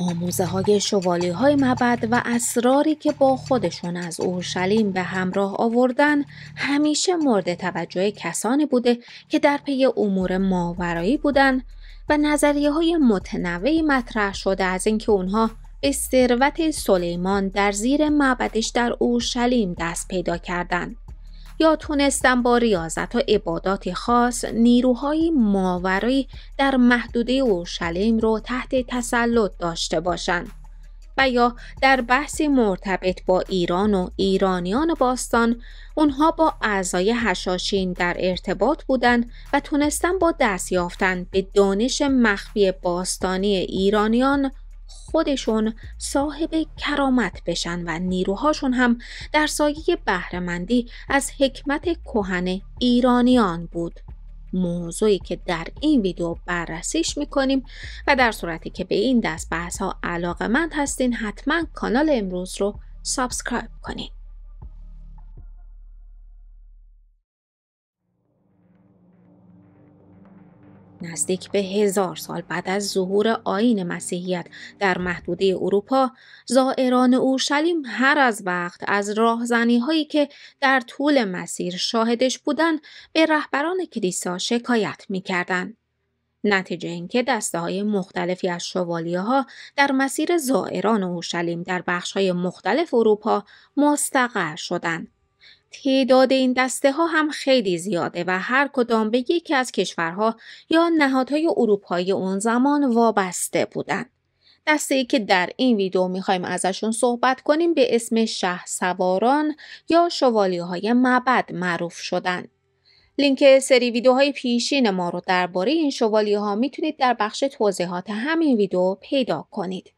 آموزه های شوالی های مبد و اسراری که با خودشون از اورشلیم به همراه آوردن همیشه مورد توجه کسانی بوده که در پی امور ماورایی بودن و نظریه های متنوعی مطرح شده از اینکه اونها به ثروت سلیمان در زیر معبدش در اورشلیم دست پیدا کردند. یا تونستن با ریاضت و عبادات خاص نیروهای ماورایی در محدوده اورشلیم رو تحت تسلط داشته باشند و یا در بحث مرتبط با ایران و ایرانیان باستان اونها با اعضای هشاشین در ارتباط بودند و تونستن با دست یافتن به دانش مخفی باستانی ایرانیان خودشون صاحب کرامت بشن و نیروهاشون هم در سایه بهرهمندی از حکمت کهن ایرانیان بود موضوعی که در این ویدیو بررسیش میکنیم و در صورتی که به این دست بحث ها مند هستین حتما کانال امروز رو سابسکرایب کنید. نزدیک به هزار سال بعد از ظهور آین مسیحیت در محدوده اروپا زائران اورشلیم هر از وقت از راهزنی هایی که در طول مسیر شاهدش بودند به رهبران کلیسا شکایت میکردند. نتیجه اینکه دسته های مختلفی از شوالیه ها در مسیر زائران اورشلیم در بخش های مختلف اروپا مستقر شدند. تعداد این دسته ها هم خیلی زیاده و هر کدام به یکی از کشورها یا نهادهای اروپایی اون زمان وابسته بودند. دسته ای که در این ویدیو میخوایم ازشون صحبت کنیم به اسم شه سواران یا شوالی های معبد معروف شدن. لینک سری ویدیوهای پیشین ما رو درباره این شوالی ها میتونید در بخش توضیحات همین ویدیو پیدا کنید.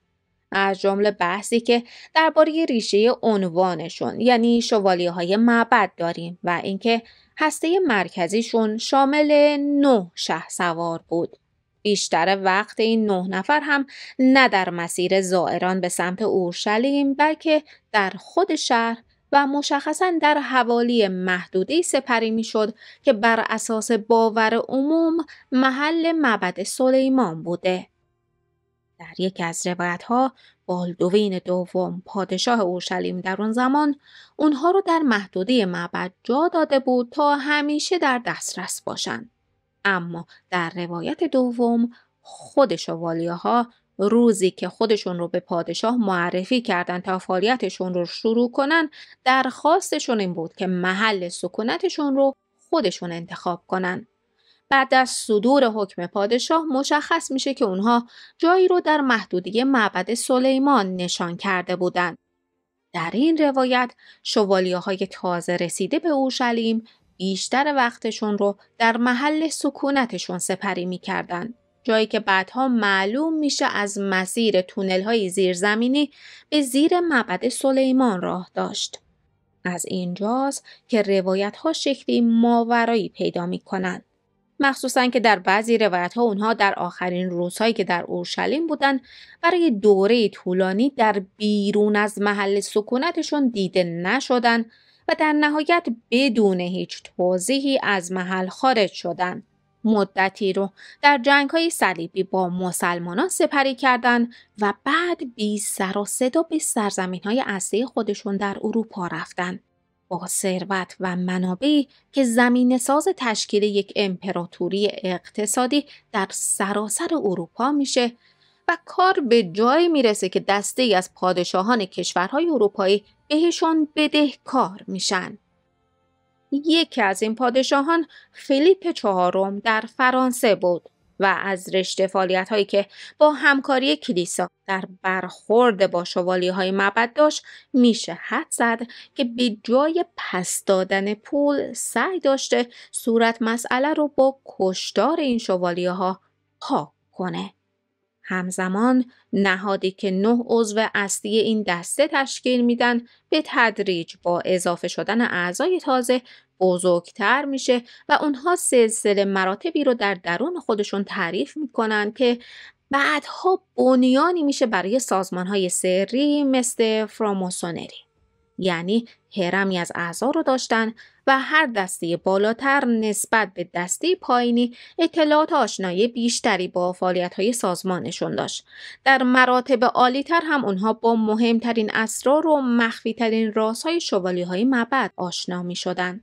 از جمله بحثی که درباره ریشه عنوانشون یعنی شوالی های معبد داریم و اینکه هسته مرکزیشون شامل نه شه سوار بود. بیشتر وقت این نه نفر هم نه در مسیر زائران به سمت اورشلیم بلکه در خود شهر و مشخصا در حوالی محدودی سپری میشد که بر اساس باور عموم محل معبد سلیمان بوده. در یکی از ها، بالدوین دوم پادشاه اورشلیم در آن زمان اونها رو در محدوده معبد جا داده بود تا همیشه در دسترس باشند اما در روایت دوم خود والیه ها روزی که خودشون رو به پادشاه معرفی کردند تا فعالیتشون رو شروع کنن درخواستشون این بود که محل سکونتشون رو خودشون انتخاب کنن بعد از صدور حکم پادشاه مشخص میشه که اونها جایی رو در محدودی معبد سلیمان نشان کرده بودند. در این روایت شوالیه های تازه رسیده به اورشلیم بیشتر وقتشون رو در محل سکونتشون سپری میکردند. جایی که بعدها معلوم میشه از مسیر تونل های زیرزمینی به زیر معبد سلیمان راه داشت. از اینجاست که روایت ها شکلی ماورایی پیدا میکنند. مخصوصا که در بعضی روایت ها اونها در آخرین روزهایی که در اورشلیم بودند برای دوره طولانی در بیرون از محل سکونتشون دیده نشدن و در نهایت بدون هیچ توضیحی از محل خارج شدند. مدتی رو در جنگ های صلیبی با مسلمانان سپری کردند و بعد بی سر و به سرزمین های اصلی خودشون در اروپا رفتن. با ثروت و منابعی که زمین ساز تشکیل یک امپراتوری اقتصادی در سراسر اروپا میشه و کار به جایی میرسه که دسته ای از پادشاهان کشورهای اروپایی بهشون کار میشن. یکی از این پادشاهان فیلیپ چهارم در فرانسه بود و از رشته فعالیت هایی که با همکاری کلیسا در برخورد با شوالی های معبد داشت میشه حد زد که به جای پس دادن پول سعی داشته صورت مسئله رو با کشتار این شوالیه ها پاک کنه. همزمان نهادی که نه عضو اصلی این دسته تشکیل میدن به تدریج با اضافه شدن اعضای تازه بزرگتر میشه و اونها سلسله مراتبی رو در درون خودشون تعریف میکنن که بعدها بنیانی میشه برای سازمان های سری مثل فراموسونری یعنی هرمی از اعضا رو داشتن و هر دسته بالاتر نسبت به دسته پایینی اطلاعات آشنایی بیشتری با فعالیت های سازمانشون داشت. در مراتب عالیتر هم اونها با مهمترین اسرار و مخفیترین های شوالی های مبد آشنا می شدن.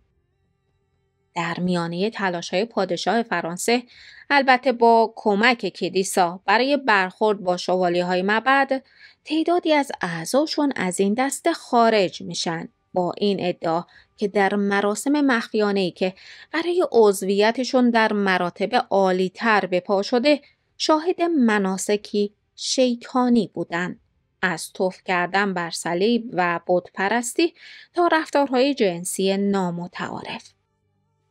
در میانه تلاش های پادشاه فرانسه البته با کمک کلیسا برای برخورد با شوالی های مبد تعدادی از اعضاشون از این دسته خارج میشن با این ادعا که در مراسم مخفیانه که برای عضویتشون در مراتب عالی تر به پا شده شاهد مناسکی شیطانی بودن از توف کردن بر صلیب و پرستی تا رفتارهای جنسی نامتعارف.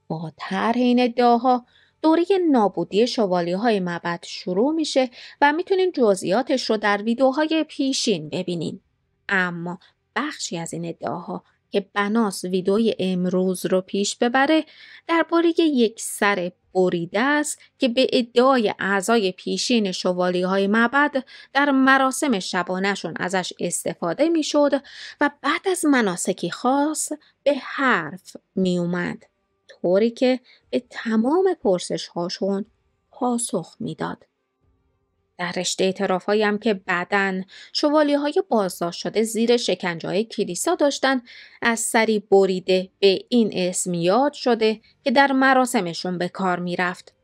با طرح این ادعاها دوره نابودی شوالی های مبد شروع میشه و میتونین جزئیاتش رو در ویدیوهای پیشین ببینین. اما بخشی از این ادعاها که بناس ویدوی امروز رو پیش ببره درباره یک سر بریده است که به ادعای اعضای پیشین شوالی های معبد در مراسم شبانهشون ازش استفاده میشد و بعد از مناسکی خاص به حرف می اومد طوری که به تمام پرسش هاشون پاسخ میداد. در رشته هم که بعدا شوالی های بازداشت شده زیر شکنجه کلیسا داشتن از سری بریده به این اسم یاد شده که در مراسمشون به کار رفت.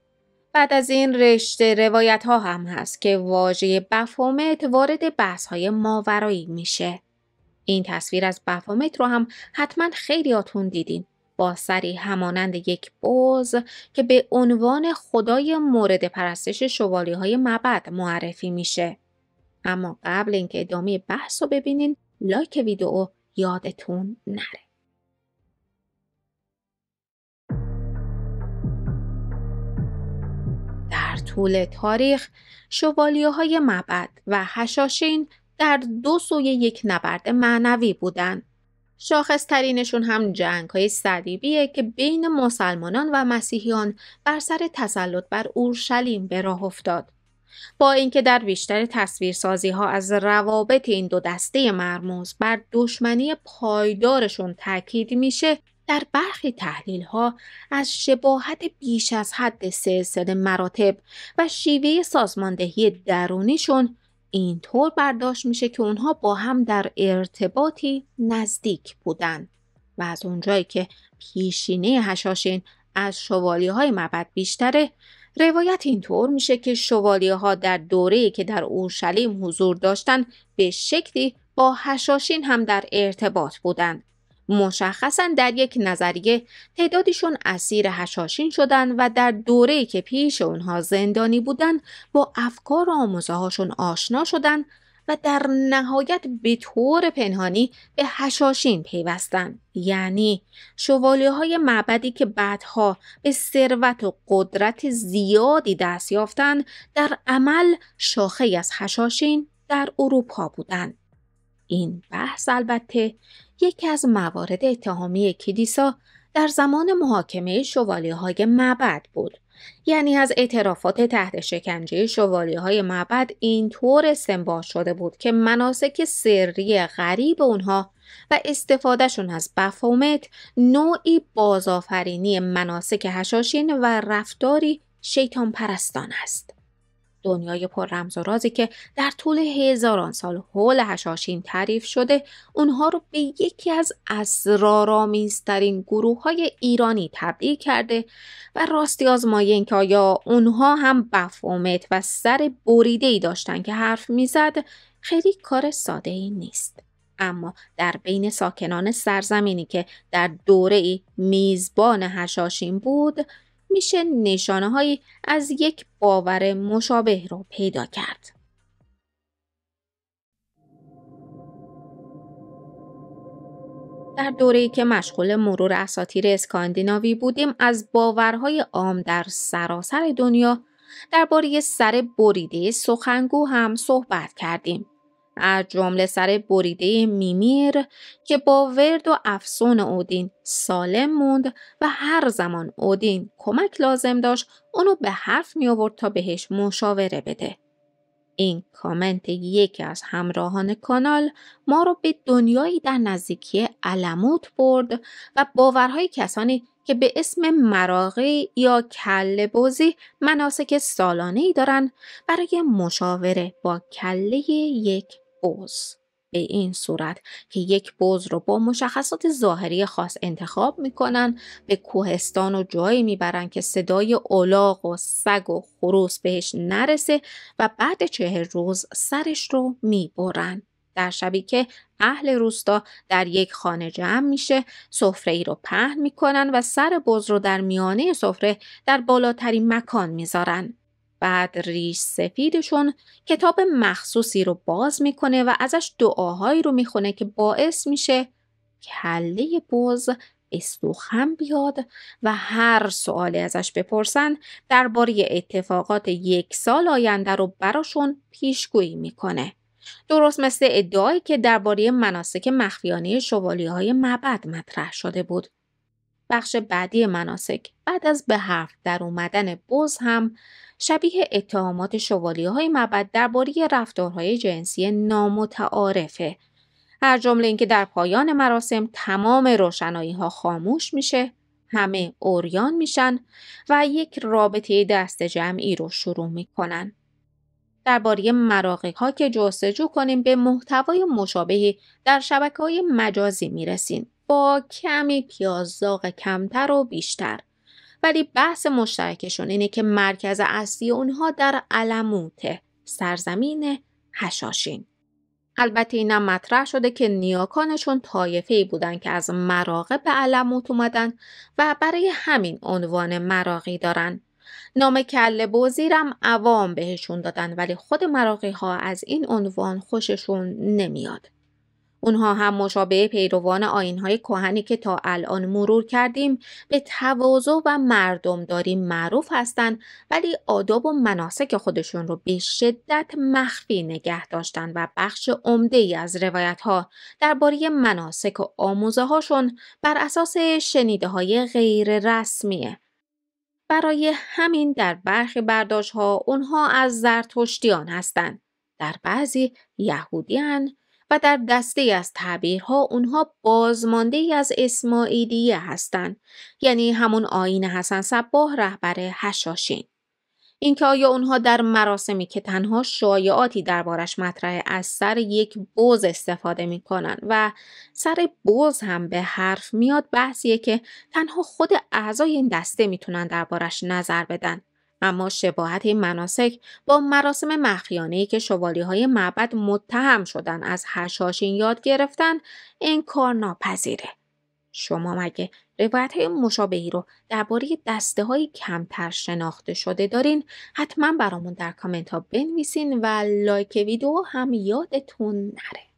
بعد از این رشته روایت ها هم هست که واژه بفومت وارد بحث های ماورایی میشه. این تصویر از بفومت رو هم حتما خیلی آتون دیدین. با سری همانند یک بوز که به عنوان خدای مورد پرستش شوالی های مبد معرفی میشه. اما قبل اینکه ادامه بحث رو ببینین لایک ویدئو یادتون نره. در طول تاریخ شوالیه های مبد و هشاشین در دو سوی یک نبرد معنوی بودند. شاخص ترینشون هم جنگ های صلیبیه که بین مسلمانان و مسیحیان بر سر تسلط بر اورشلیم به راه افتاد. با اینکه در بیشتر تصویرسازی ها از روابط این دو دسته مرموز بر دشمنی پایدارشون تاکید میشه در برخی تحلیل ها از شباهت بیش از حد سلسله مراتب و شیوه سازماندهی درونیشون اینطور برداشت میشه که اونها با هم در ارتباطی نزدیک بودن و از اونجایی که پیشینه هشاشین از شوالی های مبد بیشتره روایت اینطور میشه که شوالی ها در دوره‌ای که در اورشلیم حضور داشتند به شکلی با هشاشین هم در ارتباط بودند مشخصا در یک نظریه تعدادیشون اسیر هشاشین شدن و در دوره‌ای که پیش اونها زندانی بودن با افکار و آموزه هاشون آشنا شدن و در نهایت به طور پنهانی به هشاشین پیوستن یعنی شوالیه های معبدی که بعدها به ثروت و قدرت زیادی دست یافتند در عمل شاخه از هشاشین در اروپا بودند این بحث البته یکی از موارد اتهامی کلیسا در زمان محاکمه شوالیه های معبد بود یعنی از اعترافات تحت شکنجه شوالیه های معبد طور استنباه شده بود که مناسک سری غریب اونها و استفادهشون از بفومت نوعی بازآفرینی مناسک هشاشین و رفتاری شیطان پرستان است. دنیای پر رمز و رازی که در طول هزاران سال حول هشاشین تعریف شده اونها رو به یکی از اسرارآمیزترین گروه های ایرانی تبدیل کرده و راستی آزمایی اینکه آیا اونها هم بفومت و سر بریده ای داشتن که حرف میزد خیلی کار ساده ای نیست. اما در بین ساکنان سرزمینی که در دوره ای میزبان هشاشین بود میشه نشانه هایی از یک باور مشابه را پیدا کرد. در دوره‌ای که مشغول مرور اساطیر اسکاندیناوی بودیم از باورهای عام در سراسر دنیا درباره سر بریده سخنگو هم صحبت کردیم. از جمله سر بریده میمیر که با ورد و افسون اودین سالم موند و هر زمان اودین کمک لازم داشت اونو به حرف می آورد تا بهش مشاوره بده. این کامنت یکی از همراهان کانال ما رو به دنیایی در نزدیکی علموت برد و باورهای کسانی که به اسم مراغی یا کله بوزی مناسک سالانه ای دارند برای مشاوره با کله یک بوز به این صورت که یک بوز رو با مشخصات ظاهری خاص انتخاب میکنن به کوهستان و جایی میبرن که صدای اولاغ و سگ و خروس بهش نرسه و بعد چهر روز سرش رو میبرن در شبی که اهل روستا در یک خانه جمع میشه سفره ای رو پهن میکنن و سر بز رو در میانه سفره در بالاترین مکان میذارن بعد ریش سفیدشون کتاب مخصوصی رو باز میکنه و ازش دعاهایی رو میخونه که باعث میشه کله بز استوخم بیاد و هر سوالی ازش بپرسن درباره اتفاقات یک سال آینده رو براشون پیشگویی میکنه. درست مثل ادعایی که درباره مناسک مخفیانه شوالی های معبد مطرح شده بود. بخش بعدی مناسک بعد از به حرف در اومدن بز هم شبیه اتهامات شوالیه های مبد درباره رفتارهای جنسی نامتعارفه هر جمله اینکه در پایان مراسم تمام روشنایی ها خاموش میشه همه اوریان میشن و یک رابطه دست جمعی رو شروع میکنن درباره مراقه ها که جستجو کنیم به محتوای مشابهی در شبکه های مجازی میرسیم با کمی پیاز داغ کمتر و بیشتر ولی بحث مشترکشون اینه که مرکز اصلی اونها در علموته سرزمین هشاشین البته اینم مطرح شده که نیاکانشون طایفه ای بودن که از مراقه به علموت اومدن و برای همین عنوان مراقی دارن نام کل بوزیرم عوام بهشون دادن ولی خود مراقی ها از این عنوان خوششون نمیاد اونها هم مشابه پیروان آینهای کهنی که تا الان مرور کردیم به تواضع و مردم داریم معروف هستند ولی آداب و مناسک خودشون رو به شدت مخفی نگه داشتن و بخش عمده ای از روایت ها درباره مناسک و آموزه هاشون بر اساس شنیده های غیر رسمیه. برای همین در برخی برداشت ها اونها از زرتشتیان هستند. در بعضی یهودیان، و در دسته از تعبیرها اونها بازمانده از اسماعیلیه هستند یعنی همون آین حسن صباه رهبر هشاشین اینکه آیا اونها در مراسمی که تنها شایعاتی دربارش مطرح از سر یک بوز استفاده میکنن و سر بوز هم به حرف میاد بحثیه که تنها خود اعضای این دسته میتونن دربارش نظر بدن اما شباهت این مناسک با مراسم مخیانه که شوالی های معبد متهم شدن از هشاشین یاد گرفتن این کار ناپذیره. شما مگه روایت های مشابهی رو درباره دسته های کمتر شناخته شده دارین حتما برامون در کامنت ها بنویسین و لایک ویدیو هم یادتون نره.